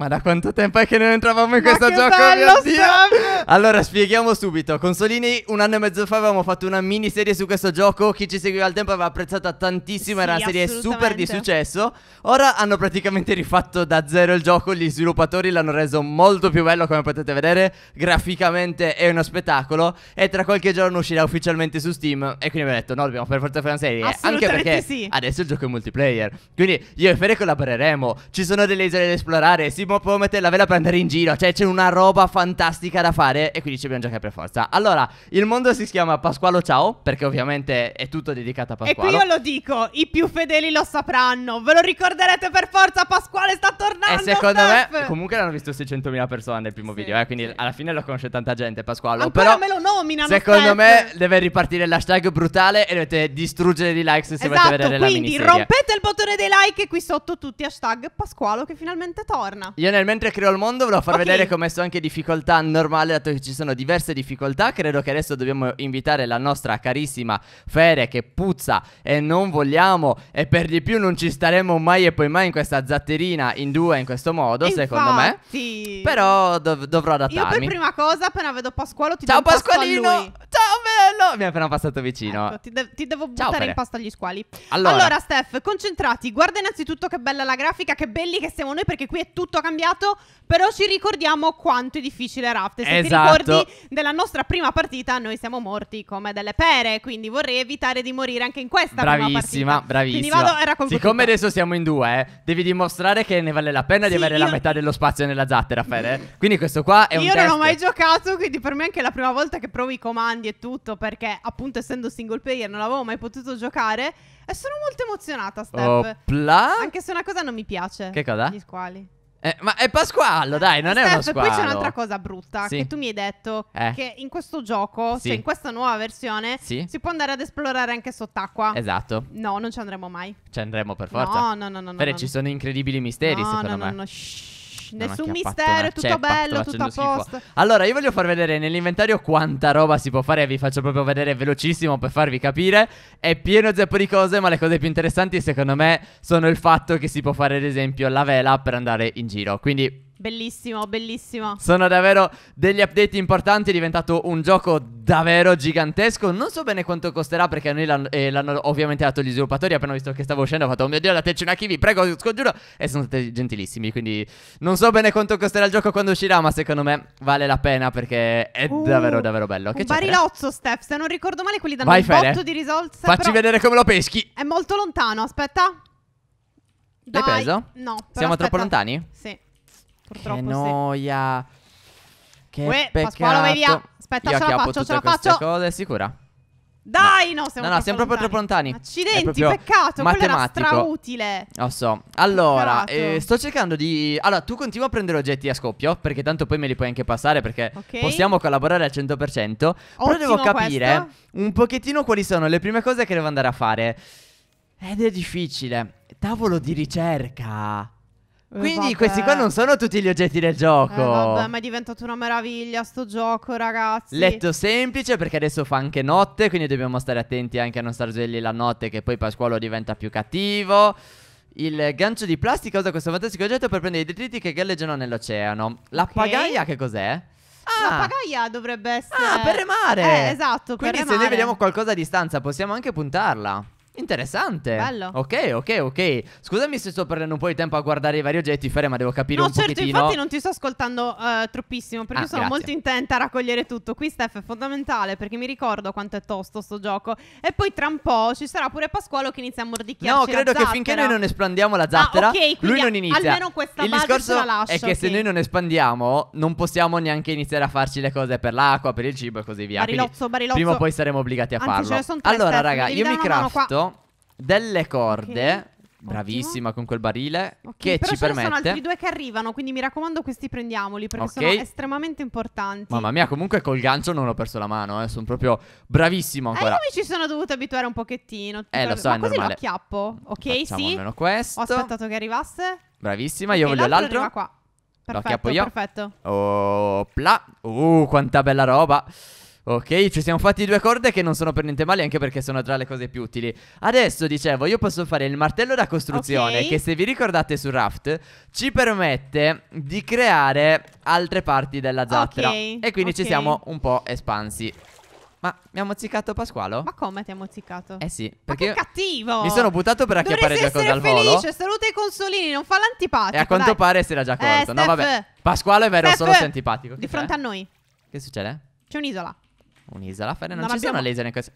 Ma da quanto tempo è che non entravamo in Ma questo gioco? Bello, allora, spieghiamo subito. Consolini, un anno e mezzo fa avevamo fatto una mini serie su questo gioco. Chi ci seguiva al tempo aveva apprezzato tantissimo. Sì, era una serie super di successo. Ora hanno praticamente rifatto da zero il gioco. Gli sviluppatori l'hanno reso molto più bello, come potete vedere. Graficamente è uno spettacolo. E tra qualche giorno uscirà ufficialmente su Steam. E quindi abbiamo detto: no, dobbiamo per forza fare una serie. Anche perché sì. adesso il gioco è multiplayer. Quindi io e Fede collaboreremo. Ci sono delle isole da esplorare. Si proprio mettere la vela per andare in giro. Cioè, c'è una roba fantastica da fare. E quindi ci dobbiamo giocare per forza. Allora, il mondo si chiama Pasquale Ciao. Perché ovviamente è tutto dedicato a Pasquale E qui io lo dico, i più fedeli lo sapranno. Ve lo ricorderete per forza. Pasquale sta tornando. E secondo Steph. me, comunque l'hanno visto 600.000 persone nel primo sì, video. Eh, quindi sì. alla fine lo conosce tanta gente. Pasquale Ancora Però me lo nominano. Secondo Steph. me deve ripartire l'hashtag brutale. E dovete distruggere di likes se esatto, volete vedere la miniserie. Quindi rompete il bottone dei like qui sotto tutti. Hashtag Pasquale che finalmente torna. Io nel mentre creo il mondo volevo far okay. vedere che ho messo anche difficoltà normale, dato che ci sono diverse difficoltà. Credo che adesso dobbiamo invitare la nostra carissima Fere che puzza e non vogliamo e per di più non ci staremo mai e poi mai in questa zatterina in due in questo modo, Infatti. secondo me. Sì. Però dov- dovrò adattarmi. Io per prima cosa appena vedo Pasqualo ti Ciao, do un Ciao Pasqualino. Ciao, me bello! Mi è appena passato vicino. Ecco, ti, de ti, devo buttare Ciao, in pasta gli squali. Allora. allora, Steph, concentrati. Guarda innanzitutto che bella la grafica, che belli che siamo noi perché qui è tutto cambiato. Però ci ricordiamo quanto è difficile Raft. Se esatto. ti ricordi della nostra prima partita, noi siamo morti come delle pere. Quindi vorrei evitare di morire anche in questa bravissima, Bravissima, bravissima. Siccome adesso siamo in due, eh, devi dimostrare che ne vale la pena sì, di avere io... la metà dello spazio nella zattera, Fede. Eh. Quindi questo qua è un Io test. non ho mai giocato, quindi per me è anche la prima volta che provo i comandi e tutto, perché appunto essendo single player non l'avevo mai potuto giocare. E sono molto emozionata, Steph. Opla. Anche se una cosa non mi piace. Che cosa? Gli squali. Eh, ma è Pasquallo, dai, non Steph, è uno squalo. Poi c'è un'altra cosa brutta sì. che tu mi hai detto eh. che in questo gioco, cioè sì. cioè in questa nuova versione, sì. si può andare ad esplorare anche sott'acqua. Esatto. No, non ci andremo mai. Ci andremo per forza. No, no, no, no. Fede, no, ci no. sono incredibili misteri, no, secondo no, me. No, no, no. Shh. Nessun mistero, è tutto ceppa, cioè, bello, tutto a posto. Allora, io voglio far vedere nell'inventario quanta roba si può fare. Vi faccio proprio vedere velocissimo per farvi capire. È pieno zeppo di cose, ma le cose più interessanti, secondo me, sono il fatto che si può fare, ad esempio, la vela per andare in giro. Quindi Bellissimo, bellissimo. Sono davvero degli update importanti, è diventato un gioco davvero gigantesco. Non so bene quanto costerà perché a noi l'hanno, eh, l'hanno ovviamente dato gli sviluppatori. Appena visto che stavo uscendo ho fatto, oh mio Dio, dateci una kiwi, prego, scongiuro. E sono stati gentilissimi, quindi non so bene quanto costerà il gioco quando uscirà, ma secondo me vale la pena perché è uh, davvero, davvero bello. Che un barilozzo, Steph, se non ricordo male quelli danno Vai, un Fede. botto di risorse. Facci vedere come lo peschi. È molto lontano, aspetta. L'hai Dai. preso? No. Siamo aspetta. troppo lontani? Sì. Purtroppo che noia. Sì. Che Uè, peccato. Pasquale, vai via. Aspetta, Io ce la faccio, ce la faccio. cose, sicura? Dai, no, siamo, no, no, siamo proprio troppo lontani. Accidenti, peccato, matematico. quello era strautile. Lo so. Allora, eh, sto cercando di... Allora, tu continua a prendere oggetti a scoppio, perché tanto poi me li puoi anche passare, perché okay. possiamo collaborare al 100%. Ottimo però devo capire questo. un pochettino quali sono le prime cose che devo andare a fare. Ed è difficile. Tavolo di ricerca. Quindi vabbè. questi qua non sono tutti gli oggetti del gioco. Eh, vabbè, ma è diventato una meraviglia sto gioco, ragazzi. Letto semplice perché adesso fa anche notte, quindi dobbiamo stare attenti anche a non star svegli la notte che poi Pasqualo diventa più cattivo. Il gancio di plastica usa questo fantastico oggetto per prendere i detriti che galleggiano nell'oceano. La okay. pagaia che cos'è? Ah, la ah. pagaia dovrebbe essere... Ah, per remare! Eh, esatto, Quindi per remare. Quindi se noi vediamo qualcosa a distanza possiamo anche puntarla. Interessante. Bello. Ok, ok, ok. Scusami se sto prendendo un po' di tempo a guardare i vari oggetti, Fere, ma devo capire no, un certo, pochettino. No, certo, infatti non ti sto ascoltando uh, troppissimo, perché ah, sono grazie. molto intenta a raccogliere tutto. Qui, Steph, è fondamentale, perché mi ricordo quanto è tosto sto gioco. E poi tra un po' ci sarà pure Pasquale che inizia a mordicchiare. No, credo che finché noi non espandiamo la zattera, ah, okay, lui non inizia. Almeno questa Il discorso la lascio, è che okay. se noi non espandiamo, non possiamo neanche iniziare a farci le cose per l'acqua, per il cibo e così via. Barilozzo, Quindi, barilozzo. Prima o poi saremo obbligati a Anzi, farlo. Tre, allora, Steph, raga, io mi crafto delle corde. Okay. Bravissima Ottimo. con quel barile okay, che però ci ce permette. Ci sono altri due che arrivano, quindi mi raccomando, questi prendiamoli perché okay. sono estremamente importanti. Mamma mia, comunque col gancio non ho perso la mano, eh. sono proprio bravissimo eh, ancora. Eh, come ci sono dovuto abituare un pochettino. Eh, lo so, Ma è così normale. lo acchiappo. Ok, Facciamo sì. almeno questo. Ho aspettato che arrivasse. Bravissima, okay, io voglio l'altro. l'altro. qua. Perfetto, lo acchiappo io. Perfetto. Oh, pla. Uh, quanta bella roba. Ok, ci siamo fatti due corde che non sono per niente male, anche perché sono tra le cose più utili. Adesso, dicevo, io posso fare il martello da costruzione, okay. che se vi ricordate su Raft, ci permette di creare altre parti della zattera. Okay. E quindi okay. ci siamo un po' espansi. Ma mi ha mozzicato Pasqualo? Ma come ti ha mozzicato? Eh sì, perché Ma che cattivo! Mi sono buttato per acchiappare due cose al volo. felice, saluta i consolini, non fa l'antipatico. E a quanto dai. pare si era già accorto. Eh, no, vabbè. Pasquale è vero Steph. solo se antipatico. Di fronte a noi. Che succede? C'è un'isola. Un'isola? Fede, non no, ci abbiamo... sono le isole in questo...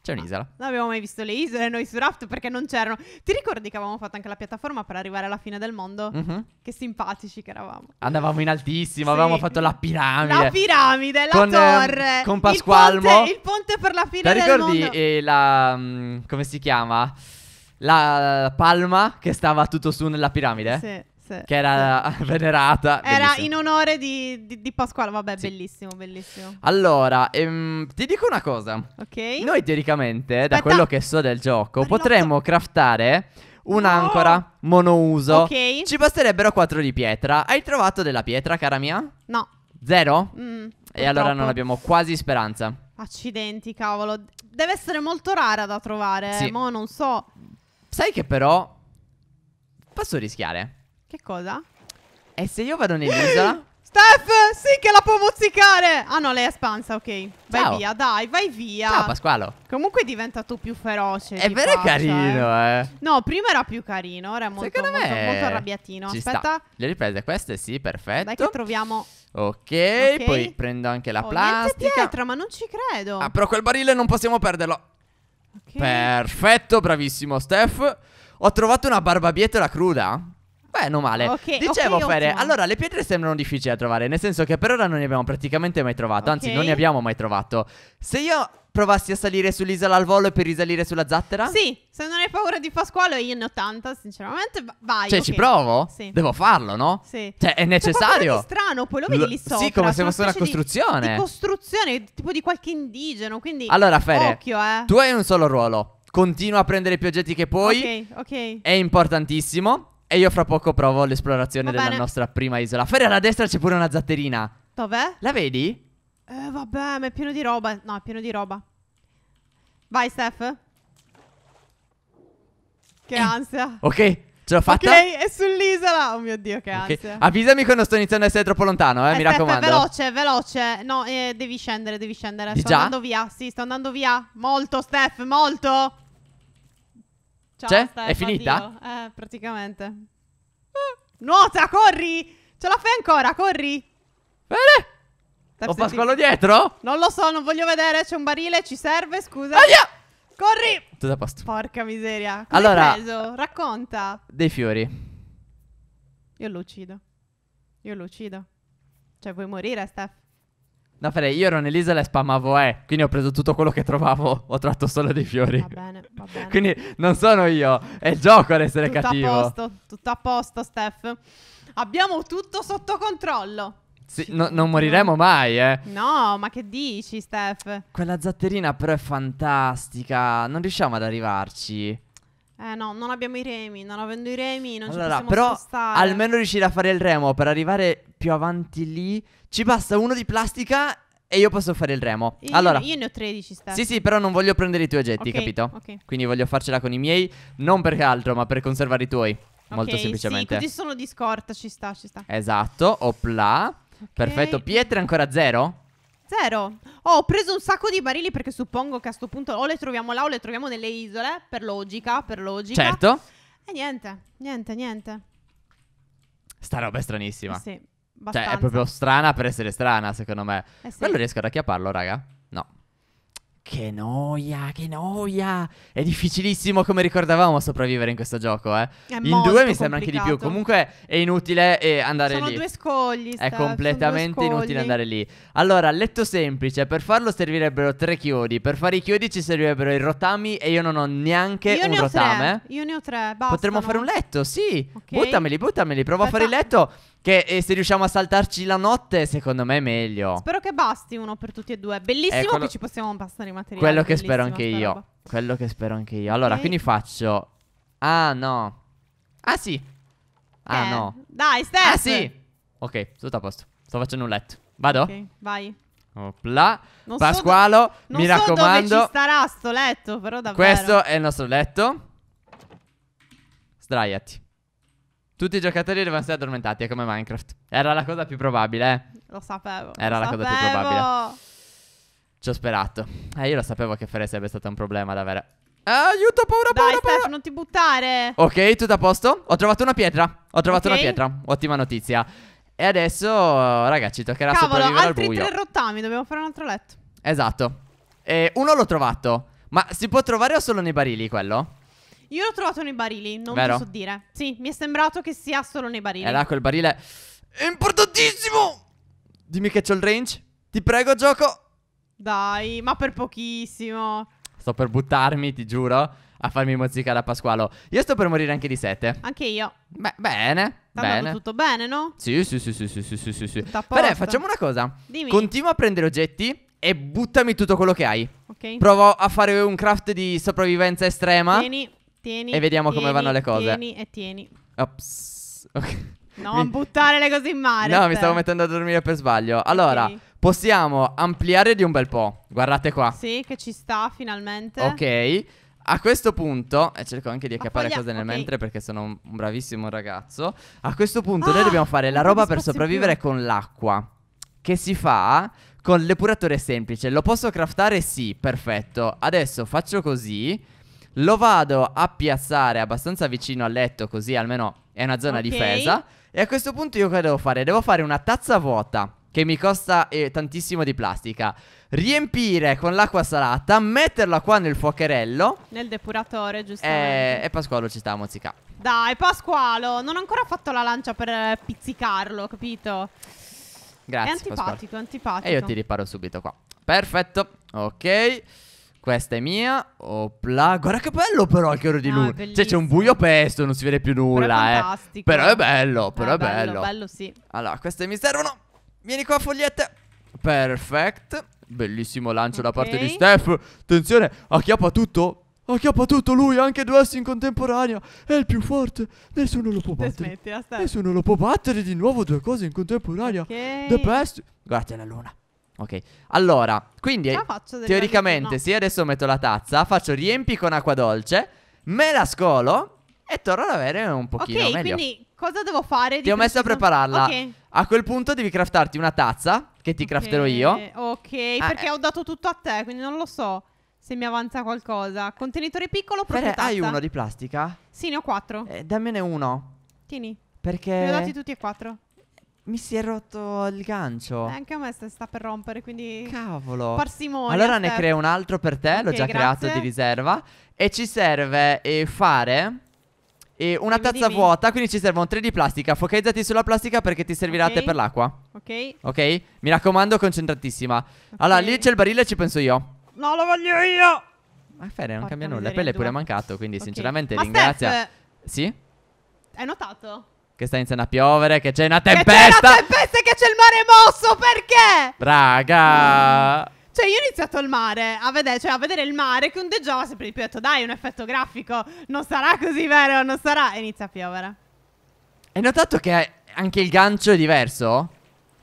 C'è un'isola. non abbiamo mai visto le isole noi su Raft perché non c'erano. Ti ricordi che avevamo fatto anche la piattaforma per arrivare alla fine del mondo? Mm-hmm. Che simpatici che eravamo. Andavamo in altissimo, sì. avevamo fatto la piramide. La piramide, la con, ehm, torre. con Pasqualmo. Il ponte, il ponte, per la fine Te del ricordi, mondo. ricordi la... Mm, come si chiama? La palma che stava tutto su nella piramide? Sì. Sì, che era sì. venerata. Era bellissimo. in onore di, di, di Pasquale, vabbè, sì. bellissimo, bellissimo. Allora, ehm, ti dico una cosa. Ok. Noi teoricamente, Aspetta. da quello che so del gioco, Marilotto. potremmo craftare un'ancora no. monouso. Ok. Ci basterebbero quattro di pietra. Hai trovato della pietra, cara mia? No. Zero? Mm, e purtroppo. allora non abbiamo quasi speranza. Accidenti, cavolo. Deve essere molto rara da trovare. Sì. Mo non so. Sai che però posso rischiare? Che cosa? E eh, se io vado nell'isola? Steph, sì che la può mozzicare! Ah no, lei è espansa, ok. Vai Ciao. via, dai, vai via. Ciao Pasqualo. Comunque è diventato più feroce. È vero faccia, carino, eh. eh. No, prima era più carino, ora è molto, Secondo molto, me molto arrabbiatino. Aspetta. Sta. Le riprese queste, sì, perfetto. Dai che troviamo... Ok, poi prendo anche la oh, plastica. pietra, ma non ci credo. Ah, però quel barile non possiamo perderlo. Okay. Perfetto, bravissimo Steph. Ho trovato una barbabietola cruda. Beh, male. Okay, Dicevo, okay, Fere, ottimo. allora le pietre sembrano difficili da trovare, nel senso che per ora non ne abbiamo praticamente mai trovato, okay. anzi non ne abbiamo mai trovato. Se io provassi a salire sull'isola al volo per risalire sulla zattera? Sì, se non hai paura di Pasquale io ne ho tanta, sinceramente, vai. Cioè, okay. ci provo? Sì. Devo farlo, no? Sì. Cioè, è cioè, necessario. È strano, poi lo vedi lì sopra. Sì, come se fosse una, una costruzione. Di, di costruzione, tipo di qualche indigeno, quindi Allora, Fere, occhio, eh. tu hai un solo ruolo. Continua a prendere più oggetti che puoi. Ok, ok. È importantissimo. E io fra poco provo l'esplorazione della nostra prima isola. Ferri alla destra c'è pure una zatterina. Dov'è? La vedi? Eh, vabbè, ma è pieno di roba. No, è pieno di roba. Vai, Steph. Che eh. ansia. Ok, ce l'ho fatta. Ok, è sull'isola. Oh mio Dio, che okay. ansia. Avvisami quando sto iniziando a essere troppo lontano, eh, eh mi Steph, raccomando. veloce, veloce. No, eh, devi scendere, devi scendere. Di sto già? andando via. Sì, sto andando via. Molto, Steph, molto. Ciao, C'è? Steph, È finita? Addio. Eh, praticamente. Ah, nuota, corri! Ce la fai ancora, corri! Bene! Ho senti... Pasquale dietro? Non lo so, non voglio vedere. C'è un barile, ci serve, scusa. Aia! Corri! Tutto a posto. Porca miseria. Cosa allora, preso? Racconta. Dei fiori. Io lo uccido. Io lo uccido. Cioè, vuoi morire, Steph? No, Fede, io ero nell'isola e spammavo E, eh, quindi ho preso tutto quello che trovavo, ho tratto solo dei fiori. Va bene, va bene. quindi non sono io, è il gioco ad essere tutto cattivo. Tutto a posto, tutto a posto, Steph. Abbiamo tutto sotto controllo. Sì, no, non moriremo mai, eh. No, ma che dici, Steph? Quella zatterina però è fantastica. Non riusciamo ad arrivarci. Eh no, non abbiamo i remi, non avendo i remi non allora, ci possiamo però spostare. almeno riuscire a fare il remo per arrivare più avanti lì. Ci basta uno di plastica e io posso fare il remo. Io, allora, io ne ho 13 stessi. Sì, sì, però non voglio prendere i tuoi oggetti, okay, capito? Okay. Quindi voglio farcela con i miei, non perché altro, ma per conservare i tuoi. Okay, molto semplicemente. Sì, così sono di scorta, ci sta, ci sta. Esatto, opla. Okay. Perfetto, pietre ancora zero? Zero. Oh, ho preso un sacco di barili perché suppongo che a questo punto o le troviamo là o le troviamo nelle isole, per logica, per logica. Certo. E niente, niente, niente. Sta roba è stranissima. Eh sì, abbastanza. Cioè, è proprio strana per essere strana, secondo me. Eh sì. Quello riesco ad acchiapparlo, raga. Che noia, che noia. È difficilissimo, come ricordavamo, sopravvivere in questo gioco, eh. È in due mi sembra anche di più. Comunque è inutile eh, andare sono lì. Due scogli, Steph, è completamente inutile andare lì. Allora, letto semplice. Per farlo servirebbero tre chiodi. Per fare i chiodi ci servirebbero i rotami e io non ho neanche io un rotame. Tre. Io ne ho tre, basta. Potremmo fare un letto, sì. Okay. Buttameli, buttameli. Provo Aspetta. a fare il letto. Che eh, se riusciamo a saltarci la notte, secondo me è meglio. Spero che basti uno per tutti e due. Bellissimo eh, quello... che ci possiamo passare i materiali. Quello che spero anche io. Quello che spero anche io. Allora, okay. quindi faccio. Ah, no. Ah, sì. Ah, eh, no. Dai, Steph. Ah, sì. Ok, tutto a posto. Sto facendo un letto. Vado? Ok, vai. Opla. Non Pasqualo, so mi raccomando. So dove ci starà sto letto, però davvero. Questo è il nostro letto. Sdraiati. Tutti i giocatori devono essere addormentati, è come Minecraft. Era la cosa più probabile, eh. Lo sapevo. Era lo la sapevo. cosa più probabile. Ci ho sperato. Eh, io lo sapevo che Fere sarebbe stato un problema da avere. Aiuto, paura, Dai, paura, Steph, paura. non ti buttare. Ok, tutto a posto? Ho trovato una pietra. Ho trovato okay. una pietra. Ottima notizia. E adesso, ragazzi, toccherà Cavolo, sopravvivere al buio. Cavolo, altri tre rottami. Dobbiamo fare un altro letto. Esatto. E uno l'ho trovato. Ma si può trovare o solo nei barili quello? Io l'ho trovato nei barili, non Vero? posso dire. Sì, mi è sembrato che sia solo nei barili. E eh, là quel barile è importantissimo. Dimmi che c'ho il range. Ti prego, gioco. Dai, ma per pochissimo. Sto per buttarmi, ti giuro. A farmi mozzicare a Pasqualo. Io sto per morire anche di sete. Anche io. Beh, bene. Sta bene. tutto bene, no? Sì, sì, sì, sì, sì, sì, sì, sì. Bene, eh, facciamo una cosa. Dimmi. Continua a prendere oggetti e buttami tutto quello che hai. Ok. Provo a fare un craft di sopravvivenza estrema. Vieni. Tieni. E vediamo tieni, come vanno le cose. Tieni e tieni. Ops. Okay. Non mi... buttare le cose in mare. No, mi stavo mettendo a dormire per sbaglio. Allora, okay. possiamo ampliare di un bel po'. Guardate qua. Sì, che ci sta finalmente. Ok. A questo punto, e cerco anche di acchiappare cose nel okay. mentre perché sono un bravissimo ragazzo. A questo punto, ah, noi dobbiamo fare la roba per sopravvivere più. con l'acqua. Che si fa con l'epuratore semplice. Lo posso craftare? Sì, perfetto. Adesso faccio così. Lo vado a piazzare abbastanza vicino al letto così almeno è una zona okay. difesa. E a questo punto io cosa devo fare? Devo fare una tazza vuota che mi costa eh, tantissimo di plastica. Riempire con l'acqua salata, metterla qua nel fuocherello. Nel depuratore, eh, giustamente. E, e Pasqualo ci sta a mozzicare. Dai, Pasqualo, non ho ancora fatto la lancia per eh, pizzicarlo, capito? Grazie. È antipatico, Pasquale. antipatico. E io ti riparo subito qua. Perfetto. Ok. Questa è mia. Opla. Guarda che bello però il chiaro di ah, lui. Ah, cioè c'è un buio pesto, non si vede più nulla. Però è, eh. però è bello, eh, però ah, è bello. bello. bello sì. Allora, queste mi servono. Vieni qua, fogliette. Perfect. Bellissimo lancio okay. da parte di Steph. Attenzione, acchiappa tutto. Acchiappa tutto lui, anche due assi in contemporanea. È il più forte. Nessuno lo può battere. Smettila, Nessuno lo può battere di nuovo due cose in contemporanea. Okay. The best. Guarda la luna. Ok, allora, quindi teoricamente se io adesso metto la tazza, faccio riempi con acqua dolce, me la scolo e torno ad avere un pochino okay, meglio. Ok, quindi cosa devo fare? Ti ho preciso? messo a prepararla. Okay. A quel punto devi craftarti una tazza che ti okay. crafterò io. Ok, eh, eh. perché eh. ho dato tutto a te, quindi non lo so se mi avanza qualcosa. Contenitore piccolo, proprio Fere, hai uno di plastica? Sì, ne ho quattro. Eh, dammene uno. Tieni. Perché... Ne ho dati tutti e quattro. Mi si è rotto il gancio. Eh, anche a me sta per rompere, quindi. Cavolo. Parsimonia. Allora ne creo un altro per te, okay, l'ho già grazie. creato di riserva. E ci serve eh, fare. E eh, una dimmi, tazza dimmi. vuota, quindi ci servono tre di plastica. Focalizzati sulla plastica perché ti servirà okay. te per l'acqua. Ok. Ok? Mi raccomando, concentratissima. Okay. Allora, lì c'è il barile, ci penso io. No, lo voglio io! Ma Fede, non Porca cambia nulla. Pelle è pure mancato, quindi okay. sinceramente Ma ringrazia. Steph, sì? Hai notato? Che sta iniziando a piovere, che c'è una tempesta. Che c'è una tempesta e che c'è il mare mosso, perché? Raga. Mm. Cioè, io ho iniziato il mare, a vedere, cioè, a vedere il mare che ondeggiava sempre di più. Ho detto, dai, un effetto grafico. Non sarà così vero, non sarà. E inizia a piovere. Hai notato che anche il gancio è diverso?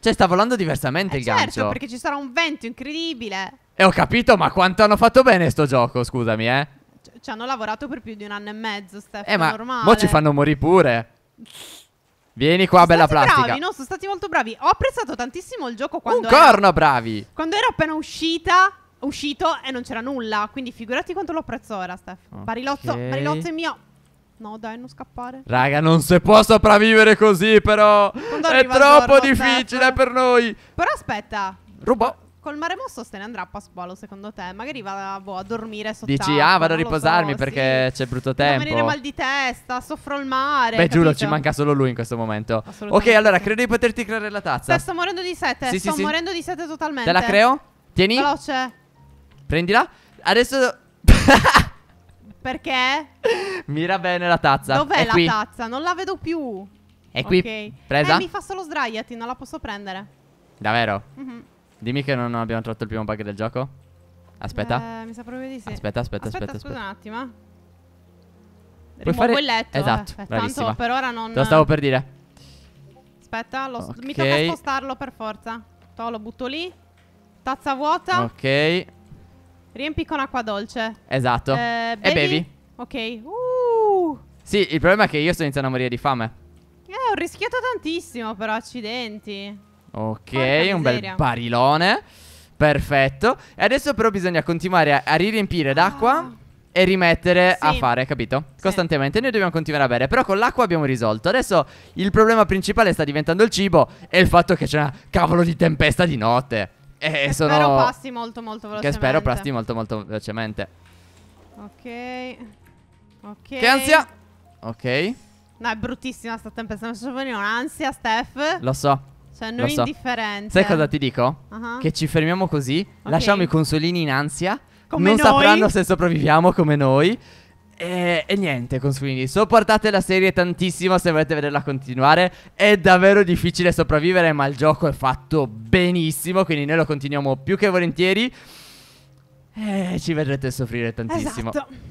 Cioè, sta volando diversamente eh il certo, gancio. Certo, perché ci sarà un vento incredibile. E ho capito, ma quanto hanno fatto bene sto gioco, scusami, eh. Ci hanno lavorato per più di un anno e mezzo, Stefano, Eh, ma normale. mo ci fanno morire pure. Vieni qua, sono bella plastica. Bravi, no, sono stati molto bravi. Ho apprezzato tantissimo il gioco quando. Un ero, bravi! Quando ero appena uscita. Uscito e non c'era nulla. Quindi figurati quanto lo apprezzato ora, Steph. Okay. Barilotto, barilozzo è mio. No, dai, non scappare. Raga, non si può sopravvivere così, però. Quando è troppo giorno, difficile Steph. per noi. Però aspetta. Rubo col mare mosso se ne andrà a Pasqualo, secondo te? Magari va boh, a dormire sotto Dici, ah, vado a riposarmi so, perché sì. c'è brutto tempo. Non venire mal di testa, soffro il mare. Beh, giuro, ci manca solo lui in questo momento. Ok, allora, credo di poterti creare la tazza. Te sto morendo di sete, sì, sto sì, morendo di sete totalmente. Te la creo? Tieni. Veloce. Prendila. Adesso... perché? Mira bene la tazza. Dov'è È la qui. tazza? Non la vedo più. È qui. Okay. Presa? Eh, mi fa solo sdraiati, non la posso prendere. Davvero? Mhm. Mm Dimmi che non abbiamo trovato il primo bug del gioco. Aspetta. Eh, mi sa proprio di sì. Aspetta, aspetta, aspetta. Aspetta, scusa un attimo. Eh. Puoi fare... il letto. Esatto, eh, Tanto per ora non... Te lo stavo per dire. Aspetta, lo... okay. mi tocca spostarlo per forza. Toh, lo butto lì. Tazza vuota. Ok. Riempi con acqua dolce. Esatto. Eh, bevi? E bevi. Ok. Uh. Sì, il problema è che io sto iniziando a morire di fame. Eh, ho rischiato tantissimo, però accidenti. Ok, un bel barilone. Perfetto. E adesso però bisogna continuare a, a riempire d'acqua. Ah. E rimettere sì. a fare, capito? Sì. Costantemente noi dobbiamo continuare a bere Però con l'acqua abbiamo risolto Adesso il problema principale sta diventando il cibo E il fatto che c'è una cavolo di tempesta di notte E che sono... spero passi molto molto velocemente Che spero passi molto molto velocemente Ok Ok Che ansia Ok No è bruttissima sta tempesta Non so venire un'ansia Steph Lo so cioè, non so. indifferente. Sai cosa ti dico? Uh-huh. Che ci fermiamo così, okay. lasciamo i consolini in ansia. Come non noi. sapranno se sopravviviamo come noi. E, e niente, consolini. Sopportate la serie tantissimo se volete vederla continuare. È davvero difficile sopravvivere, ma il gioco è fatto benissimo. Quindi noi lo continuiamo più che volentieri. E ci vedrete soffrire tantissimo. Esatto.